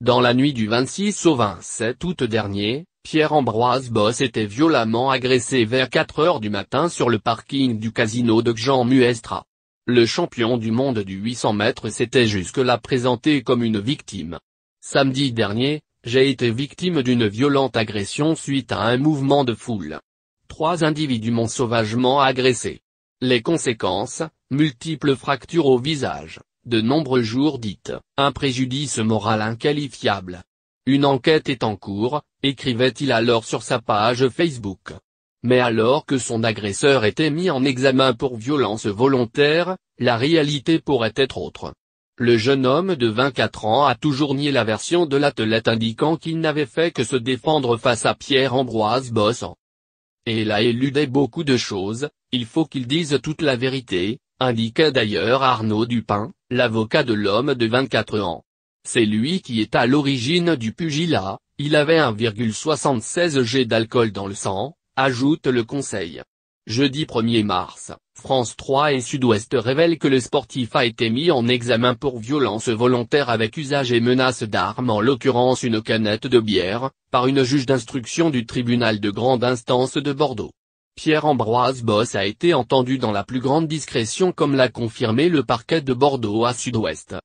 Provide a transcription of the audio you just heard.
Dans la nuit du 26 au 27 août dernier, Pierre-Ambroise Boss était violemment agressé vers 4 heures du matin sur le parking du casino de Jean Muestra. Le champion du monde du 800 mètres s'était jusque-là présenté comme une victime. Samedi dernier, j'ai été victime d'une violente agression suite à un mouvement de foule. Trois individus m'ont sauvagement agressé. Les conséquences, multiples fractures au visage, de nombreux jours dites un préjudice moral inqualifiable ». Une enquête est en cours, écrivait-il alors sur sa page Facebook. Mais alors que son agresseur était mis en examen pour violence volontaire, la réalité pourrait être autre. Le jeune homme de 24 ans a toujours nié la version de l'athlète indiquant qu'il n'avait fait que se défendre face à Pierre-Ambroise Bossan. Et il a éludé beaucoup de choses, il faut qu'il dise toute la vérité, indiquait d'ailleurs Arnaud Dupin, l'avocat de l'homme de 24 ans. C'est lui qui est à l'origine du pugilat, il avait 1,76 g d'alcool dans le sang, ajoute le conseil. Jeudi 1er mars, France 3 et Sud-Ouest révèlent que le sportif a été mis en examen pour violence volontaire avec usage et menace d'armes en l'occurrence une canette de bière, par une juge d'instruction du tribunal de grande instance de Bordeaux. Pierre-Ambroise Boss a été entendu dans la plus grande discrétion comme l'a confirmé le parquet de Bordeaux à Sud-Ouest.